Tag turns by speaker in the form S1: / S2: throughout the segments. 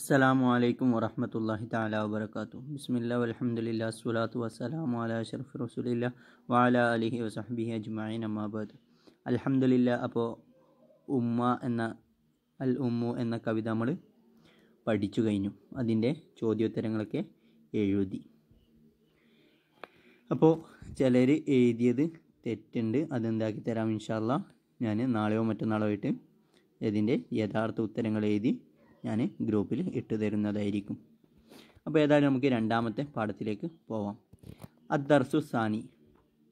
S1: അസ്സലാമു അലൈക്കും വറഹമത്തല്ലാഹി താല വബർക്കാത്തു ബിസ്മില്ല അലഹമുല്ല സ്വലാത്തു വസ്സലാമു അലാ അഷറഫ് റസൂലില്ല വാല അലിഹി വസഹബിഹി അജ്മായിൻ അമ്മാബാദ് അലഹമുല്ല അപ്പോൾ ഉമ്മ എന്ന അൽ ഉമ്മു എന്ന കവിത നമ്മൾ പഠിച്ചു കഴിഞ്ഞു അതിൻ്റെ ചോദ്യോത്തരങ്ങളൊക്കെ എഴുതി അപ്പോൾ ചിലർ എഴുതിയത് തെറ്റുണ്ട് അതെന്താക്കി തരാം ഇൻഷാല്ല ഞാൻ നാളെയോ മറ്റന്നാളോ ആയിട്ട് ഇതിൻ്റെ യഥാർത്ഥ ഉത്തരങ്ങൾ എഴുതി ഞാൻ ഗ്രൂപ്പിൽ ഇട്ട് തരുന്നതായിരിക്കും അപ്പോൾ ഏതായാലും നമുക്ക് രണ്ടാമത്തെ പാഠത്തിലേക്ക് പോവാം അദ്ദർസു സാനി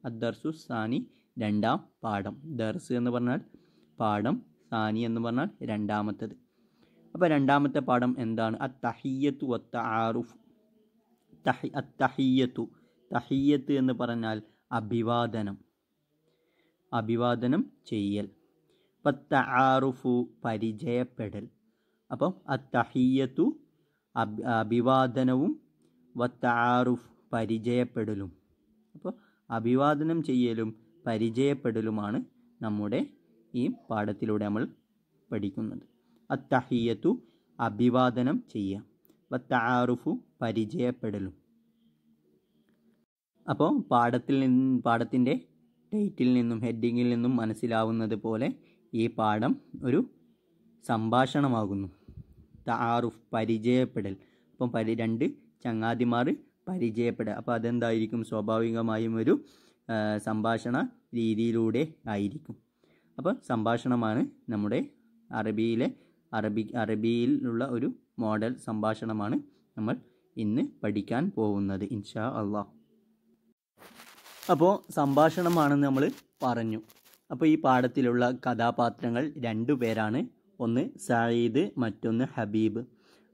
S1: അദ്ദർസു സാനി രണ്ടാം പാഠം ദർസ് എന്ന് പറഞ്ഞാൽ പാഠം സാനി എന്ന് പറഞ്ഞാൽ രണ്ടാമത്തത് അപ്പോൾ രണ്ടാമത്തെ പാഠം എന്താണ് അത്തഹിയത്തു അത്ത ആറുഫ് തഹി തഹിയത്ത് എന്ന് പറഞ്ഞാൽ അഭിവാദനം അഭിവാദനം ചെയ്യൽ അപ്പം ആറുഫു പരിചയപ്പെടൽ അപ്പം അത്തഹിയത്തു അഭിവാദനവും വത്താറുഫ് പരിചയപ്പെടലും അപ്പോൾ അഭിവാദനം ചെയ്യലും പരിചയപ്പെടലുമാണ് നമ്മുടെ ഈ പാഠത്തിലൂടെ നമ്മൾ പഠിക്കുന്നത് അത്തഹിയത്തു അഭിവാദനം ചെയ്യാം വത്താറുഫു പരിചയപ്പെടലും അപ്പോൾ പാഠത്തിൽ നിന്ന് പാഠത്തിൻ്റെ ടൈറ്റിൽ നിന്നും ഹെഡിങ്ങിൽ നിന്നും മനസ്സിലാവുന്നത് പോലെ ഈ പാഠം ഒരു സംഭാഷണമാകുന്നു താറുഫ് പരിചയപ്പെടൽ അപ്പം പരി രണ്ട് ചങ്ങാതിമാർ പരിചയപ്പെടുക അപ്പോൾ അതെന്തായിരിക്കും സ്വാഭാവികമായും ഒരു സംഭാഷണ രീതിയിലൂടെ ആയിരിക്കും അപ്പം സംഭാഷണമാണ് നമ്മുടെ അറബിയിലെ അറബി അറബിയിലുള്ള ഒരു മോഡൽ സംഭാഷണമാണ് നമ്മൾ ഇന്ന് പഠിക്കാൻ പോകുന്നത് ഇൻഷാ അള്ളാഹ് അപ്പോൾ സംഭാഷണമാണെന്ന് നമ്മൾ പറഞ്ഞു അപ്പോൾ ഈ പാഠത്തിലുള്ള കഥാപാത്രങ്ങൾ രണ്ടു പേരാണ് ഒന്ന് സായിദ് മറ്റൊന്ന് ഹബീബ്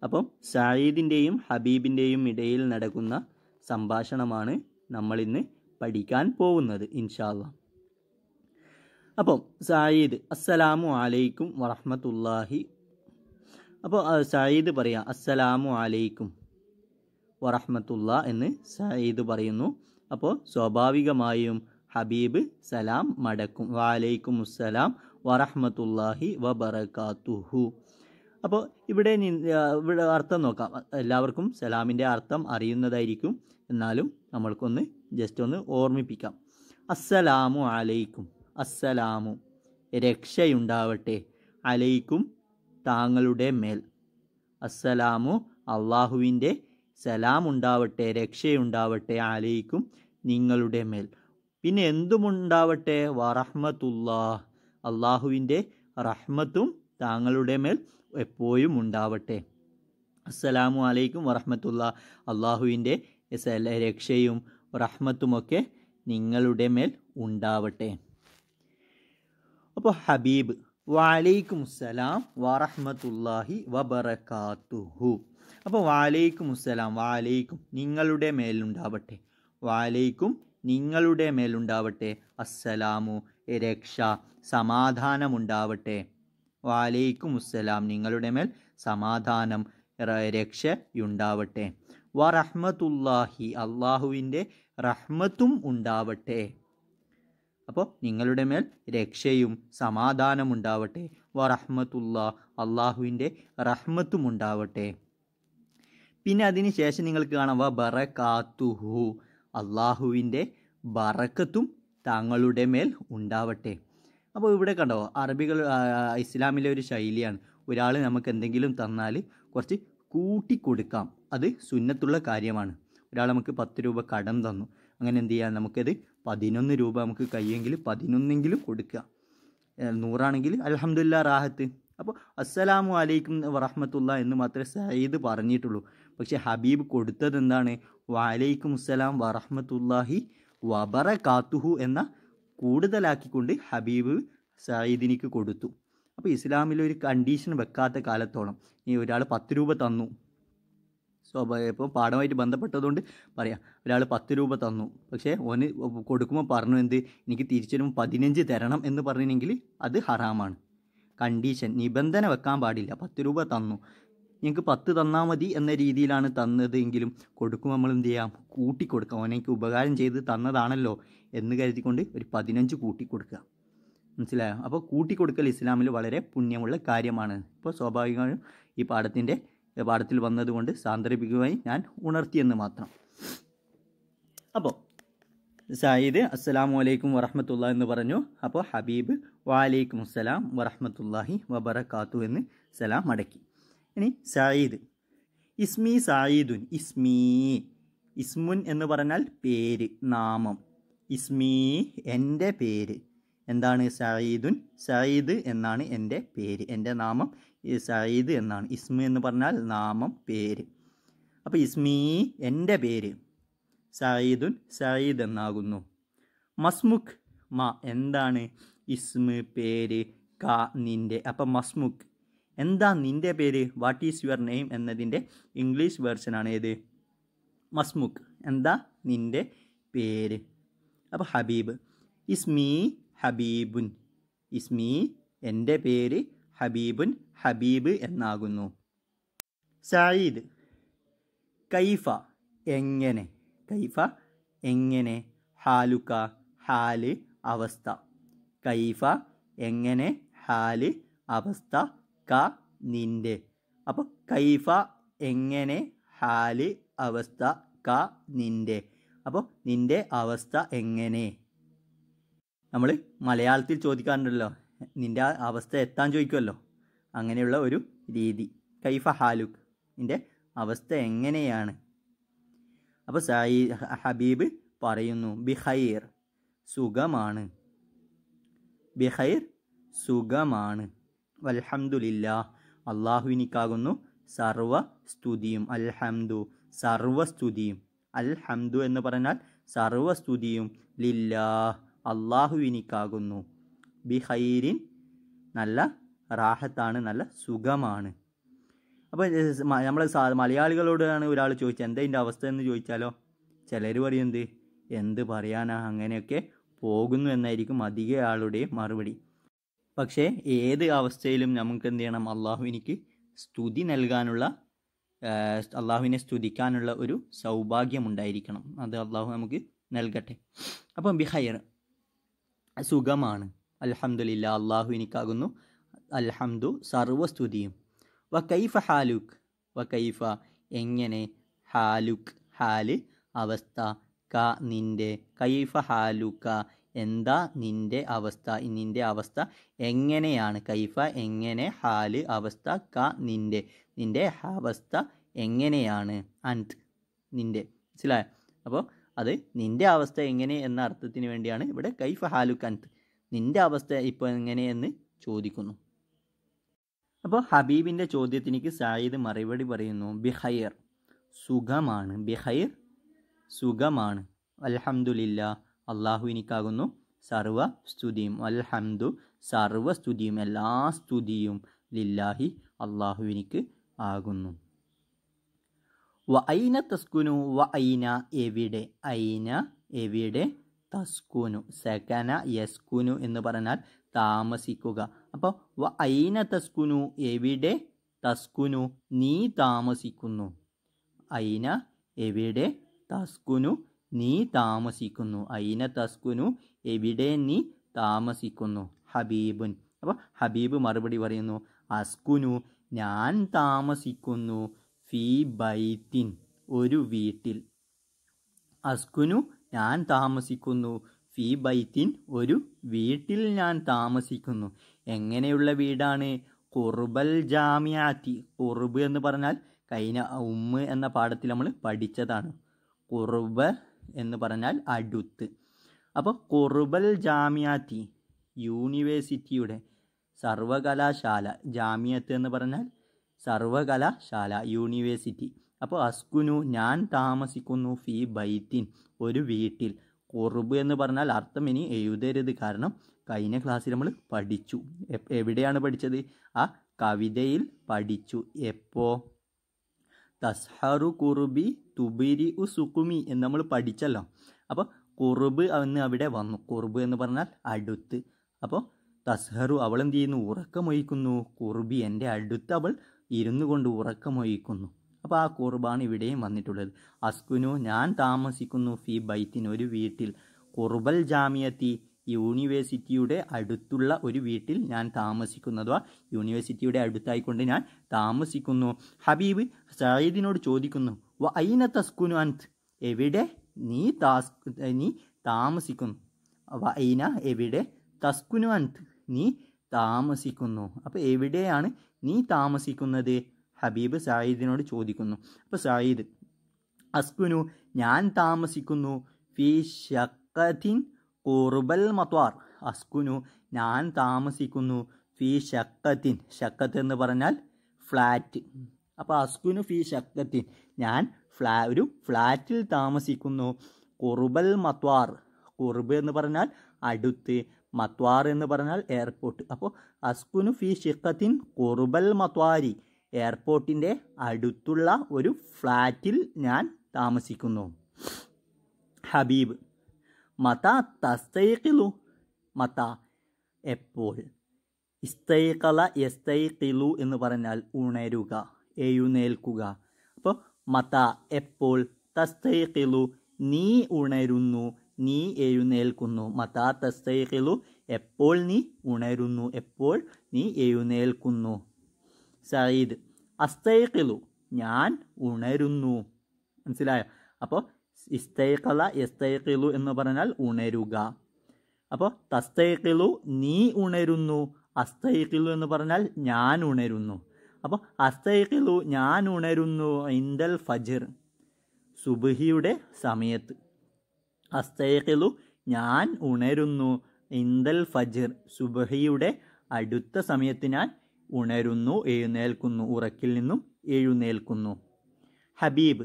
S1: അപ്പം സായിദിൻ്റെയും ഹബീബിൻ്റെയും ഇടയിൽ നടക്കുന്ന സംഭാഷണമാണ് നമ്മളിന്ന് പഠിക്കാൻ പോകുന്നത് ഇൻഷാല്ല അപ്പം സായിദ് അസ്സലാമു അലൈക്കും വറഹമത്തല്ലാഹി അപ്പോൾ സായിദ് പറയാം അസ്സലാമു അലൈക്കും വറഹമത്തുള്ള എന്ന് സായിദ് പറയുന്നു അപ്പോൾ സ്വാഭാവികമായും ഹബീബ് സലാം മടക്കും വാലൈക്കും അസ്സലാം വറഹമത്തുല്ലാഹി വബറകാത്തുഹു അപ്പോൾ ഇവിടെ ഇവിടെ അർത്ഥം നോക്കാം എല്ലാവർക്കും സലാമിൻ്റെ അർത്ഥം അറിയുന്നതായിരിക്കും എന്നാലും നമ്മൾക്കൊന്ന് ജസ്റ്റ് ഒന്ന് ഓർമ്മിപ്പിക്കാം അസ്സലാമു അലൈക്കും അസ്സലാമു രക്ഷയുണ്ടാവട്ടെ അലൈക്കും താങ്കളുടെ മേൽ അസ്സലാമു അള്ളാഹുവിൻ്റെ സലാം ഉണ്ടാവട്ടെ രക്ഷയുണ്ടാവട്ടെ അലൈക്കും നിങ്ങളുടെ മേൽ പിന്നെ എന്തുമുണ്ടാവട്ടെ വറഹമത്തുല്ലാ അള്ളാഹുവിൻ്റെ റഹ്മത്തും താങ്കളുടെ മേൽ എപ്പോഴും ഉണ്ടാവട്ടെ അസ്സലാമു അലൈക്കും വറഹമത്തുള്ള അള്ളാഹുവിൻ്റെ രക്ഷയും റഹ്മത്തുമൊക്കെ നിങ്ങളുടെ മേൽ ഉണ്ടാവട്ടെ അപ്പോൾ ഹബീബ് വാലൈക്കും സലാം വറഹമത്തുല്ലാഹി വബറക്കാത്തുഹു അപ്പോൾ വാലൈക്കും സലാം വാലൈക്കും നിങ്ങളുടെ മേലുണ്ടാവട്ടെ വാലൈക്കും നിങ്ങളുടെ മേലുണ്ടാവട്ടെ അസ്സലാമു രക്ഷ സമാധാനമുണ്ടാവട്ടെ വാലൈക്കും അസ്സലാം നിങ്ങളുടെ മേൽ സമാധാനം രക്ഷയുണ്ടാവട്ടെ വറഹ്മത്തുല്ലാഹി അള്ളാഹുവിൻ്റെ റഹ്മത്തും ഉണ്ടാവട്ടെ അപ്പോൾ നിങ്ങളുടെ മേൽ രക്ഷയും സമാധാനം ഉണ്ടാവട്ടെ വറഹ്മത്തുല്ലാ അള്ളാഹുവിൻ്റെ റഹ്മത്തും ഉണ്ടാവട്ടെ പിന്നെ അതിന് ശേഷം നിങ്ങൾക്ക് കാണാം വ ബറക്കാത്തുഹു അള്ളാഹുവിൻ്റെ ബറക്കത്തും തങ്ങളുടെ മേൽ ഉണ്ടാവട്ടെ അപ്പോൾ ഇവിടെ കണ്ടോ അറബികൾ ഇസ്ലാമിലെ ഒരു ശൈലിയാണ് ഒരാൾ നമുക്ക് എന്തെങ്കിലും തന്നാൽ കുറച്ച് കൂട്ടിക്കൊടുക്കാം അത് സുന്നത്തുള്ള കാര്യമാണ് ഒരാൾ നമുക്ക് പത്ത് രൂപ കടം തന്നു അങ്ങനെ എന്ത് ചെയ്യാം നമുക്കത് പതിനൊന്ന് രൂപ നമുക്ക് കയ്യെങ്കിൽ പതിനൊന്നെങ്കിലും കൊടുക്കുക നൂറാണെങ്കിൽ അലഹമില്ല റാഹത്ത് അപ്പോൾ അസ്സലാമു അലൈക്കും വറഹമത്തുള്ള എന്ന് മാത്രമേ സയ്യിദ് പറഞ്ഞിട്ടുള്ളൂ പക്ഷേ ഹബീബ് കൊടുത്തത് എന്താണ് വാലൈക്കും അസ്സലാം വറഹമത്തുല്ലാഹി വബറ കാത്തുഹു എന്ന കൂടുതലാക്കിക്കൊണ്ട് ഹബീബ് സയ്യിദിനിക്ക് കൊടുത്തു അപ്പോൾ ഇസ്ലാമിലൊരു കണ്ടീഷൻ വെക്കാത്ത കാലത്തോളം ഈ ഒരാൾ പത്ത് രൂപ തന്നു സ്വാഭാവിക ഇപ്പോൾ പാഠമായിട്ട് ബന്ധപ്പെട്ടതുകൊണ്ട് പറയാം ഒരാൾ പത്ത് രൂപ തന്നു പക്ഷേ ഓന് കൊടുക്കുമ്പോൾ പറഞ്ഞു എന്ത് എനിക്ക് തിരിച്ചു വരുമ്പോൾ പതിനഞ്ച് തരണം എന്ന് പറഞ്ഞിരുന്നെങ്കിൽ അത് ഹറാമാണ് കണ്ടീഷൻ നിബന്ധന വെക്കാൻ പാടില്ല പത്ത് രൂപ തന്നു ഞങ്ങൾക്ക് പത്ത് തന്നാൽ മതി എന്ന രീതിയിലാണ് തന്നതെങ്കിലും കൊടുക്കും നമ്മൾ എന്ത് ചെയ്യാം കൂട്ടിക്കൊടുക്കുക കൊടുക്കാം എനിക്ക് ഉപകാരം ചെയ്ത് തന്നതാണല്ലോ എന്ന് കരുതിക്കൊണ്ട് ഒരു പതിനഞ്ച് കൂട്ടിക്കൊടുക്കുക മനസ്സിലായോ അപ്പോൾ കൂട്ടിക്കൊടുക്കൽ ഇസ്ലാമിൽ വളരെ പുണ്യമുള്ള കാര്യമാണ് ഇപ്പോൾ സ്വാഭാവികമായും ഈ പാഠത്തിൻ്റെ പാഠത്തിൽ വന്നതുകൊണ്ട് സാന്ദർഭികമായി ഞാൻ ഉണർത്തിയെന്ന് മാത്രം അപ്പോൾ സായിദ് അസ്സലാമു അലൈക്കും വറഹമത്തുള്ള എന്ന് പറഞ്ഞു അപ്പോൾ ഹബീബ് വാലൈക്കും അസ്സലാം വറഹമത്തുല്ലാഹി വബറക്കാത്തു എന്ന് സലാം മടക്കി ഇനി സയീദ് ഇസ്മി സായിദുൻ ഇസ്മീ ഇസ്മുൻ എന്ന് പറഞ്ഞാൽ പേര് നാമം ഇസ്മീ എൻ്റെ പേര് എന്താണ് സയീദുൻ സയീദ് എന്നാണ് എൻ്റെ പേര് എൻ്റെ നാമം സയീദ് എന്നാണ് ഇസ്മു എന്ന് പറഞ്ഞാൽ നാമം പേര് അപ്പോൾ ഇസ്മീ എൻ്റെ പേര് സയീദുൻ സയീദ് എന്നാകുന്നു മസ്മുഖ് മ എന്താണ് ഇസ്മ് പേര് ക നിൻ്റെ അപ്പം മസ്മുഖ് എന്താ നിൻ്റെ പേര് വാട്ട് ഈസ് യുവർ നെയിം എന്നതിൻ്റെ ഇംഗ്ലീഷ് വേർഷനാണ് ഏത് മസ്മുഖ് എന്താ നിൻ്റെ പേര് അപ്പോൾ ഹബീബ് ഇസ്മി ഹബീബുൻ ഇസ്മി എൻ്റെ പേര് ഹബീബുൻ ഹബീബ് എന്നാകുന്നു സായിദ് കൈഫ എങ്ങനെ കൈഫ എങ്ങനെ ഹാലുക്ക ഹാല് അവസ്ഥ കൈഫ എങ്ങനെ ഹാല് അവസ്ഥ ക നിൻ്റെ അപ്പോൾ കൈഫ എങ്ങനെ ഹാല് അവസ്ഥ ക നിൻ്റെ അപ്പോൾ നിന്റെ അവസ്ഥ എങ്ങനെ നമ്മൾ മലയാളത്തിൽ ചോദിക്കാറുണ്ടല്ലോ നിന്റെ അവസ്ഥ എത്താൻ ചോദിക്കുമല്ലോ അങ്ങനെയുള്ള ഒരു രീതി കൈഫ ഹാലുക് നിന്റെ അവസ്ഥ എങ്ങനെയാണ് അപ്പോൾ സായി ഹബീബ് പറയുന്നു ബിഹൈർ സുഖമാണ് ബിഹൈർ സുഖമാണ് അൽഹംദുലില്ലാ അള്ളാഹുവിനിക്കാകുന്നു സർവ സ്തുതിയും അൽഹംദു സർവസ്തുതിയും അൽഹംദു എന്ന് പറഞ്ഞാൽ സർവസ്തുതിയും ലില്ലാ അള്ളാഹുവിനിക്കാകുന്നു ബിഹൈരിൻ നല്ല റാഹത്താണ് നല്ല സുഖമാണ് അപ്പോൾ നമ്മൾ മലയാളികളോടാണ് ഒരാൾ ചോദിച്ചത് എന്താ ഇതിൻ്റെ അവസ്ഥ എന്ന് ചോദിച്ചാലോ ചിലർ പറയും എന്ത് എന്ത് പറയാനാ അങ്ങനെയൊക്കെ പോകുന്നു എന്നായിരിക്കും അധിക ആളുടെയും മറുപടി പക്ഷേ ഏത് അവസ്ഥയിലും നമുക്ക് എന്ത് ചെയ്യണം അള്ളാഹുവിനിക്ക് സ്തുതി നൽകാനുള്ള അള്ളാഹുവിനെ സ്തുതിക്കാനുള്ള ഒരു സൗഭാഗ്യമുണ്ടായിരിക്കണം അത് അള്ളാഹു നമുക്ക് നൽകട്ടെ അപ്പം ബിഹയർ സുഖമാണ് അൽഹമുല്ല അള്ളാഹു എനിക്കാകുന്നു അൽഹംദു സർവസ്തുതിയും വ കൈഫ ഹാലുക്ക് വ കൈഫ എങ്ങനെ ഹാലുക്ക് ഹാല് അവസ്ഥ ക നിൻ്റെ കൈഫ ഹാലുക്ക എന്താ നിൻ്റെ അവസ്ഥ നിൻ്റെ അവസ്ഥ എങ്ങനെയാണ് കൈഫ എങ്ങനെ ഹാല് അവസ്ഥ ക നിൻ്റെ നിൻ്റെ അവസ്ഥ എങ്ങനെയാണ് അൻത് നിൻ്റെ മനസ്സിലായോ അപ്പോൾ അത് നിൻ്റെ അവസ്ഥ എങ്ങനെ എന്ന അർത്ഥത്തിന് വേണ്ടിയാണ് ഇവിടെ കൈഫ ഹാലു അൻത് നിൻ്റെ അവസ്ഥ ഇപ്പോൾ എങ്ങനെയെന്ന് ചോദിക്കുന്നു അപ്പോൾ ഹബീബിൻ്റെ ചോദ്യത്തിനിക്ക് സായിദ് മറുപടി പറയുന്നു ബിഹയർ സുഖമാണ് ബിഹൈർ സുഖമാണ് അലഹമുല്ല അള്ളാഹുവിനിക്കാകുന്നു സർവ സ്തുതിയും അൽഹന്ദു സർവ സ്തുതിയും എല്ലാ സ്തുതിയും ലില്ലാഹി അള്ളാഹുവിനിക്ക് ആകുന്നു വ ഐന തസ്കുനു വ ഐന എവിടെ ഐന എവിടെ തസ്കുനു സെക്കന യസ്കുനു എന്ന് പറഞ്ഞാൽ താമസിക്കുക അപ്പോൾ വ ഐന തസ്കുനു എവിടെ തസ്കുനു നീ താമസിക്കുന്നു ഐന എവിടെ തസ്കുനു നീ താമസിക്കുന്നു അയിന തസ്കുനു എവിടെ നീ താമസിക്കുന്നു ഹബീബുൻ അപ്പോൾ ഹബീബ് മറുപടി പറയുന്നു അസ്കുനു ഞാൻ താമസിക്കുന്നു ഫീ ബൈത്തിൻ ഒരു വീട്ടിൽ അസ്കുനു ഞാൻ താമസിക്കുന്നു ഫീ ബൈത്തിൻ ഒരു വീട്ടിൽ ഞാൻ താമസിക്കുന്നു എങ്ങനെയുള്ള വീടാണ് കുറുബൽ ജാമ്യാത്തി കുറുബ് എന്ന് പറഞ്ഞാൽ കൈന ഉമ്മ് എന്ന പാഠത്തിൽ നമ്മൾ പഠിച്ചതാണ് കുറുബ എന്ന് പറഞ്ഞാൽ അടുത്ത് അപ്പോൾ കുറുബൽ ജാമിയാത്തി യൂണിവേഴ്സിറ്റിയുടെ സർവകലാശാല ജാമിയത്ത് എന്ന് പറഞ്ഞാൽ സർവകലാശാല യൂണിവേഴ്സിറ്റി അപ്പോൾ അസ്കുനു ഞാൻ താമസിക്കുന്നു ഫി ബൈത്തിൻ ഒരു വീട്ടിൽ കുറുബ് എന്ന് പറഞ്ഞാൽ അർത്ഥം ഇനി എഴുതരുത് കാരണം കഴിഞ്ഞ ക്ലാസ്സിൽ നമ്മൾ പഠിച്ചു എവിടെയാണ് പഠിച്ചത് ആ കവിതയിൽ പഠിച്ചു എപ്പോൾ തസ്ഹറു കുറുബി തുബിരി ഉ സുക്കുമി എന്ന് നമ്മൾ പഠിച്ചല്ലോ അപ്പോൾ കുറുബ് എന്ന് അവിടെ വന്നു കുറുബ് എന്ന് പറഞ്ഞാൽ അടുത്ത് അപ്പോൾ തസ്ഹറു അവൾ എന്ത് ചെയ്യുന്നു ഉറക്കമൊഴിക്കുന്നു കുറുബി എൻ്റെ അടുത്ത് അവൾ ഇരുന്നു കൊണ്ട് ഉറക്കമൊഴിക്കുന്നു അപ്പോൾ ആ കുറുബാണ് ഇവിടെയും വന്നിട്ടുള്ളത് അസ്കുനു ഞാൻ താമസിക്കുന്നു ഫി ബൈത്തിന് ഒരു വീട്ടിൽ കുറുബൽ ജാമിയത്തി യൂണിവേഴ്സിറ്റിയുടെ അടുത്തുള്ള ഒരു വീട്ടിൽ ഞാൻ താമസിക്കുന്നതോ യൂണിവേഴ്സിറ്റിയുടെ അടുത്തായിക്കൊണ്ട് ഞാൻ താമസിക്കുന്നു ഹബീബ് സയ്യിദിനോട് ചോദിക്കുന്നു വ ഐന തസ്കുനു അന്ത് എവിടെ നീ താസ് നീ താമസിക്കുന്നു അയിന എവിടെ തസ്കുനു അന്ത് നീ താമസിക്കുന്നു അപ്പോൾ എവിടെയാണ് നീ താമസിക്കുന്നത് ഹബീബ് സയ്യിദിനോട് ചോദിക്കുന്നു അപ്പോൾ സയ്യിദ് അസ്കുനു ഞാൻ താമസിക്കുന്നു ഫി ഷക്കത്തിൻ കുറുബൽ മത്വാർ അസ്കുനു ഞാൻ താമസിക്കുന്നു ഫി ഷക്കത്തിൻ ഷക്കത്ത് എന്ന് പറഞ്ഞാൽ ഫ്ലാറ്റ് അപ്പോൾ അസ്കുനു ഫി ഷക്കത്തിൻ ഞാൻ ഫ്ലാ ഒരു ഫ്ലാറ്റിൽ താമസിക്കുന്നു കുറുബൽ മത്വാർ കുറുബ് എന്ന് പറഞ്ഞാൽ അടുത്ത് മത്വാർ എന്ന് പറഞ്ഞാൽ എയർപോർട്ട് അപ്പോൾ അസ്കുനു ഫി ഷിക്കത്തിൻ കുറുബൽ മത്വാരി എയർപോർട്ടിൻ്റെ അടുത്തുള്ള ഒരു ഫ്ലാറ്റിൽ ഞാൻ താമസിക്കുന്നു ഹബീബ് മത തസ്തൈക്കിലു മത എപ്പോൾ ഇസ്തൈക്കല എസ്തൈക്കിലു എന്ന് പറഞ്ഞാൽ ഉണരുക എഴുന്നേൽക്കുക അപ്പോൾ മത എപ്പോൾ തസ്തൈക്കിലു നീ ഉണരുന്നു നീ എഴുന്നേൽക്കുന്നു മത തസ്തൈക്കിലു എപ്പോൾ നീ ഉണരുന്നു എപ്പോൾ നീ എഴുന്നേൽക്കുന്നു സയ്യിദ് അസ്തൈക്കിലു ഞാൻ ഉണരുന്നു മനസ്സിലായോ അപ്പോൾ ഇസ്തൈക്കല എസ്തൈക്കിലു എന്ന് പറഞ്ഞാൽ ഉണരുക അപ്പോൾ തസ്തൈക്കിലു നീ ഉണരുന്നു അസ്തൈക്കിലു എന്ന് പറഞ്ഞാൽ ഞാൻ ഉണരുന്നു അപ്പോൾ അസ്തൈക്കിലു ഞാൻ ഉണരുന്നു ഇന്ദൽ ഫജിർ സുബഹിയുടെ സമയത്ത് അസ്തൈക്കിലു ഞാൻ ഉണരുന്നു ഇന്ദൽ ഫജിർ സുബഹിയുടെ അടുത്ത സമയത്ത് ഞാൻ ഉണരുന്നു എഴുന്നേൽക്കുന്നു ഉറക്കിൽ നിന്നും എഴുന്നേൽക്കുന്നു ഹബീബ്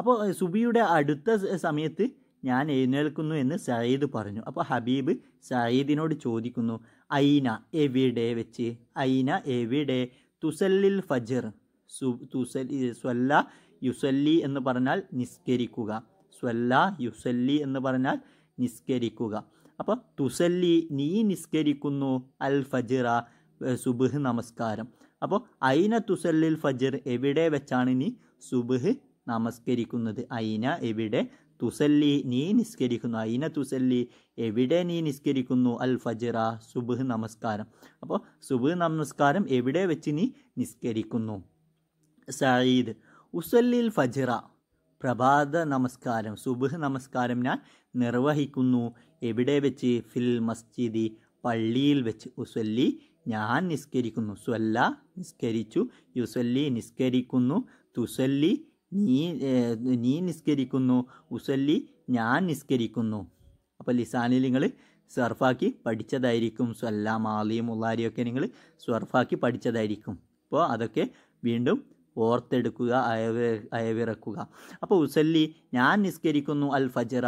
S1: അപ്പോൾ സുബിയുടെ അടുത്ത സമയത്ത് ഞാൻ എഴുന്നേൽക്കുന്നു എന്ന് സയ്യിദ് പറഞ്ഞു അപ്പോൾ ഹബീബ് സയ്യിദിനോട് ചോദിക്കുന്നു ഐന എവിടെ വെച്ച് ഐന എവിടെ തുസല്ലിൽ ഫജർ സു തുസലി സ്വല്ല യുസല്ലി എന്ന് പറഞ്ഞാൽ നിസ്കരിക്കുക സ്വല്ല യുസല്ലി എന്ന് പറഞ്ഞാൽ നിസ്കരിക്കുക അപ്പോൾ തുസല്ലി നീ നിസ്കരിക്കുന്നു അൽ ഫജിറ സുബഹ് നമസ്കാരം അപ്പോൾ ഐന തുസല്ലിൽ ഫജിർ എവിടെ വെച്ചാണ് നീ സുബഹ് നമസ്കരിക്കുന്നത് അയിന എവിടെ തുസല്ലി നീ നിസ്കരിക്കുന്നു അയിന തുസല്ലി എവിടെ നീ നിസ്കരിക്കുന്നു അൽ ഫജറ സുബ് നമസ്കാരം അപ്പോൾ സുബ് നമസ്കാരം എവിടെ വെച്ച് നീ നിസ്കരിക്കുന്നു സയീദ് ഉസല്ലിൽ ഫജറ പ്രഭാത നമസ്കാരം സുബ് നമസ്കാരം ഞാൻ നിർവഹിക്കുന്നു എവിടെ വെച്ച് ഫിൽ മസ്ജിദി പള്ളിയിൽ വെച്ച് ഉസല്ലി ഞാൻ നിസ്കരിക്കുന്നു സ്വല്ല നിസ്കരിച്ചു യുസല്ലി നിസ്കരിക്കുന്നു തുസല്ലി നീ നീ നിസ്കരിക്കുന്നു ഉസല്ലി ഞാൻ നിസ്കരിക്കുന്നു അപ്പോൾ ലിസാനിൽ നിങ്ങൾ സർഫാക്കി പഠിച്ചതായിരിക്കും സല്ല മാലിയും ഉള്ളാരിയൊക്കെ നിങ്ങൾ സർഫാക്കി പഠിച്ചതായിരിക്കും അപ്പോൾ അതൊക്കെ വീണ്ടും ഓർത്തെടുക്കുക അയവി അയവിറക്കുക അപ്പോൾ ഉസല്ലി ഞാൻ നിസ്കരിക്കുന്നു അൽ ഫജറ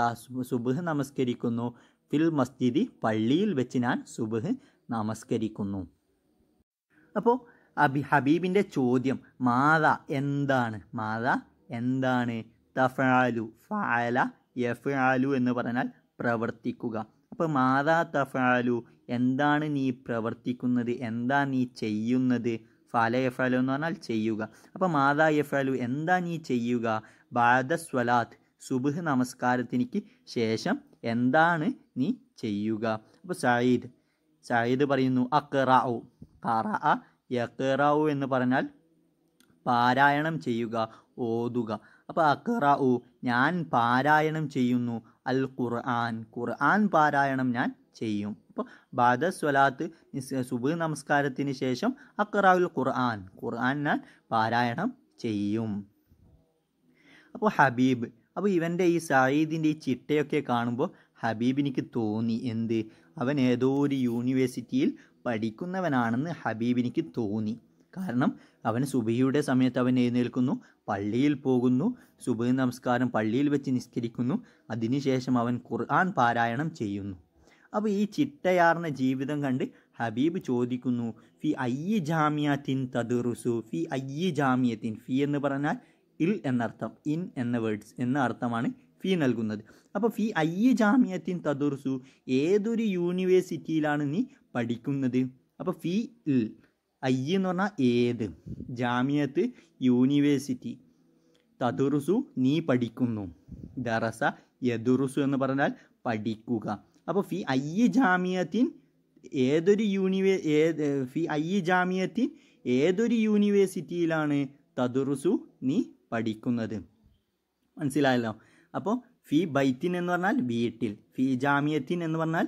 S1: സുബഹ് നമസ്കരിക്കുന്നു ഫിൽ മസ്ജിദി പള്ളിയിൽ വെച്ച് ഞാൻ സുബഹ് നമസ്കരിക്കുന്നു അപ്പോൾ അബി ഹബീബിൻ്റെ ചോദ്യം മാത എന്താണ് മാത എന്താണ് തഫാലു ഫാല യഫാലു എന്ന് പറഞ്ഞാൽ പ്രവർത്തിക്കുക അപ്പോൾ മാത തഫാലു എന്താണ് നീ പ്രവർത്തിക്കുന്നത് എന്താ നീ ചെയ്യുന്നത് ഫല യഫാലു എന്ന് പറഞ്ഞാൽ ചെയ്യുക അപ്പോൾ മാതാ യഫാലു എന്താ നീ ചെയ്യുക ബാദ സ്വലാത്ത് സുബുഹ് നമസ്കാരത്തിനിക്ക് ശേഷം എന്താണ് നീ ചെയ്യുക അപ്പോൾ സയ്യിദ് സയ്യിദ് പറയുന്നു അക്കറ കറ യക്കറാവു എന്ന് പറഞ്ഞാൽ പാരായണം ചെയ്യുക ഓതുക അപ്പോൾ അക്കറാവു ഞാൻ പാരായണം ചെയ്യുന്നു അൽ ഖുർആൻ ഖുർആൻ പാരായണം ഞാൻ ചെയ്യും അപ്പോൾ ബാദ സ്വലാത്ത് സുബ് നമസ്കാരത്തിന് ശേഷം അക്കറാവുൽ ഖുർആൻ ഖുർആൻ ഞാൻ പാരായണം ചെയ്യും അപ്പോൾ ഹബീബ് അപ്പോൾ ഇവൻ്റെ ഈ സയീദിൻ്റെ ഈ ചിട്ടയൊക്കെ കാണുമ്പോൾ ഹബീബിനിക്ക് തോന്നി എന്ത് അവൻ ഏതോ ഒരു യൂണിവേഴ്സിറ്റിയിൽ പഠിക്കുന്നവനാണെന്ന് ഹബീബിനിക്ക് തോന്നി കാരണം അവൻ സുബിയുടെ സമയത്ത് അവൻ എഴുന്നേൽക്കുന്നു പള്ളിയിൽ പോകുന്നു സുബഹി നമസ്കാരം പള്ളിയിൽ വെച്ച് നിസ്കരിക്കുന്നു അതിനുശേഷം അവൻ ഖുർആൻ പാരായണം ചെയ്യുന്നു അപ്പോൾ ഈ ചിട്ടയാർന്ന ജീവിതം കണ്ട് ഹബീബ് ചോദിക്കുന്നു ഫി അയ്യ ജാമിയത്തിൻ തദുറുസു ഫി അയ്യ ജാമിയത്തിൻ ഫി എന്ന് പറഞ്ഞാൽ ഇൽ എന്നർത്ഥം ഇൻ എന്ന വേർഡ്സ് എന്ന അർത്ഥമാണ് ഫീ നൽകുന്നത് അപ്പോൾ ഫീ അയ്യ ജാമ്യത്തിൻ തദുർസു ഏതൊരു യൂണിവേഴ്സിറ്റിയിലാണ് നീ പഠിക്കുന്നത് അപ്പോൾ ഫീ ഇൽ ഐ എന്ന് പറഞ്ഞാൽ ഏത് ജാമിയത്ത് യൂണിവേഴ്സിറ്റി തതുറുസു നീ പഠിക്കുന്നു ദറസ യദുറുസു എന്ന് പറഞ്ഞാൽ പഠിക്കുക അപ്പോൾ ഫി ഐ ജാമിയത്തിൻ ഏതൊരു യൂണിവേ ഏത് ഫി ഐ ജാമിയത്തിൻ ഏതൊരു യൂണിവേഴ്സിറ്റിയിലാണ് തതുറുസു നീ പഠിക്കുന്നത് മനസ്സിലായല്ലോ അപ്പോൾ ഫി ബൈത്തിൻ എന്ന് പറഞ്ഞാൽ വീട്ടിൽ ഫി ജാമിയത്തിൻ എന്ന് പറഞ്ഞാൽ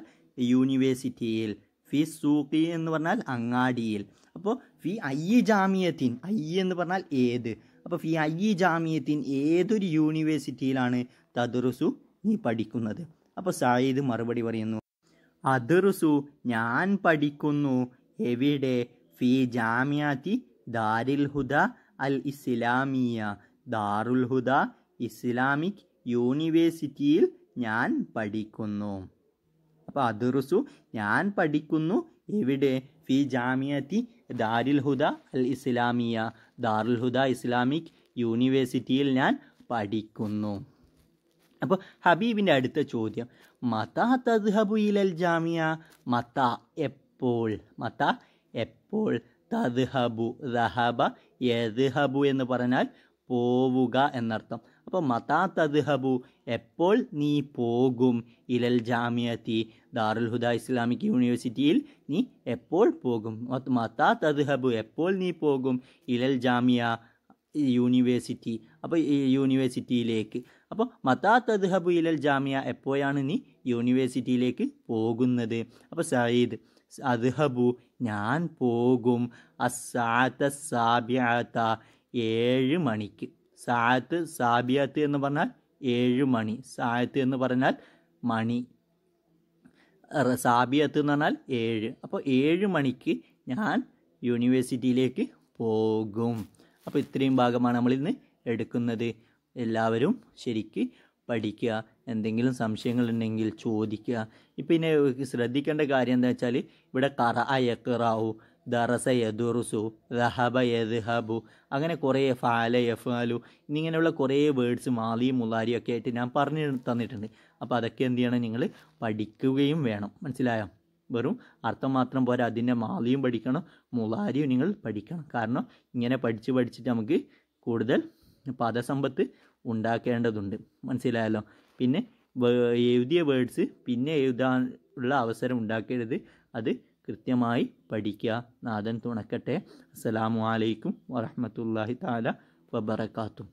S1: യൂണിവേഴ്സിറ്റിയിൽ ഫി സൂക്കി എന്ന് പറഞ്ഞാൽ അങ്ങാടിയിൽ അപ്പോൾ ഫി അയ്യ ജാമിയത്തിൻ അയ്യ എന്ന് പറഞ്ഞാൽ ഏത് അപ്പോൾ ഫി അയ്യ ജാമിയത്തിൻ ഏതൊരു യൂണിവേഴ്സിറ്റിയിലാണ് തദുറുസു നീ പഠിക്കുന്നത് അപ്പോൾ സായിദ് മറുപടി പറയുന്നു അതുറുസു ഞാൻ പഠിക്കുന്നു എവിടെ ഫി ജാമിയാത്തി ദാരിൽ ഹുദ അൽ ഇസ്ലാമിയ ദാറുൽ ഹുദ ഇസ്ലാമിക് യൂണിവേഴ്സിറ്റിയിൽ ഞാൻ പഠിക്കുന്നു അപ്പോൾ അദുറുസു ഞാൻ പഠിക്കുന്നു എവിടെ ഫി ജാമിയത്തി ദാരിൽ ഹുദ അൽ ഇസ്ലാമിയ ദാരുൽ ഹുദ ഇസ്ലാമിക് യൂണിവേഴ്സിറ്റിയിൽ ഞാൻ പഠിക്കുന്നു അപ്പോൾ ഹബീബിൻ്റെ അടുത്ത ചോദ്യം മത തദ്ഹബു അൽ ജാമിയ മത എപ്പോൾ മത എപ്പോൾ തദ്ഹബു ദഹബ യദ്ഹബു എന്ന് പറഞ്ഞാൽ പോവുക എന്നർത്ഥം അപ്പോൾ മതാ തദ്ഹബു എപ്പോൾ നീ പോകും ഇലൽ ജാമിയത്തി ദാറുൽ ഹുദ ഇസ്ലാമിക് യൂണിവേഴ്സിറ്റിയിൽ നീ എപ്പോൾ പോകും മതാ തദ്ഹബു എപ്പോൾ നീ പോകും ഇലൽ ജാമിയ യൂണിവേഴ്സിറ്റി അപ്പോൾ ഈ യൂണിവേഴ്സിറ്റിയിലേക്ക് അപ്പോൾ മതാ തദ്ഹബു ഇലൽ ജാമിയ എപ്പോഴാണ് നീ യൂണിവേഴ്സിറ്റിയിലേക്ക് പോകുന്നത് അപ്പോൾ സയ്യിദ് അദ്ഹബു ഞാൻ പോകും അസാത്ത സാബ്യാത്ത ഏഴ് മണിക്ക് സായത്ത് സാബിയത്ത് എന്ന് പറഞ്ഞാൽ ഏഴ് മണി സായത്ത് എന്ന് പറഞ്ഞാൽ മണി സാബിയത്ത് എന്ന് പറഞ്ഞാൽ ഏഴ് അപ്പോൾ ഏഴ് മണിക്ക് ഞാൻ യൂണിവേഴ്സിറ്റിയിലേക്ക് പോകും അപ്പോൾ ഇത്രയും ഭാഗമാണ് നമ്മളിന്ന് എടുക്കുന്നത് എല്ലാവരും ശരിക്ക് പഠിക്കുക എന്തെങ്കിലും സംശയങ്ങൾ ഉണ്ടെങ്കിൽ ചോദിക്കുക ഇപ്പം ഇനി ശ്രദ്ധിക്കേണ്ട കാര്യം എന്താ വെച്ചാൽ ഇവിടെ കറ അയക്കറാവൂ ദറസ യദുറുസു ദഹബ യദ്ഹബു അങ്ങനെ കുറേ ഫാല യഫാലു എന്നിങ്ങനെയുള്ള കുറേ വേർഡ്സ് മാലിയും മുലാരിയും ഒക്കെ ആയിട്ട് ഞാൻ പറഞ്ഞു തന്നിട്ടുണ്ട് അപ്പോൾ അതൊക്കെ എന്ത് ചെയ്യണം നിങ്ങൾ പഠിക്കുകയും വേണം മനസ്സിലായോ വെറും അർത്ഥം മാത്രം പോരാ അതിൻ്റെ മാലിയും പഠിക്കണം മുലാരിയും നിങ്ങൾ പഠിക്കണം കാരണം ഇങ്ങനെ പഠിച്ച് പഠിച്ചിട്ട് നമുക്ക് കൂടുതൽ പദസമ്പത്ത് ഉണ്ടാക്കേണ്ടതുണ്ട് മനസ്സിലായല്ലോ പിന്നെ എഴുതിയ വേർഡ്സ് പിന്നെ എഴുതാനുള്ള അവസരം ഉണ്ടാക്കരുത് അത് കൃത്യമായി പഠിക്കുക നാഥൻ തുണക്കട്ടെ അസ്സലാമു അലൈക്കും വറഹമത്തല്ലാഹി താല വബറക്കാത്തും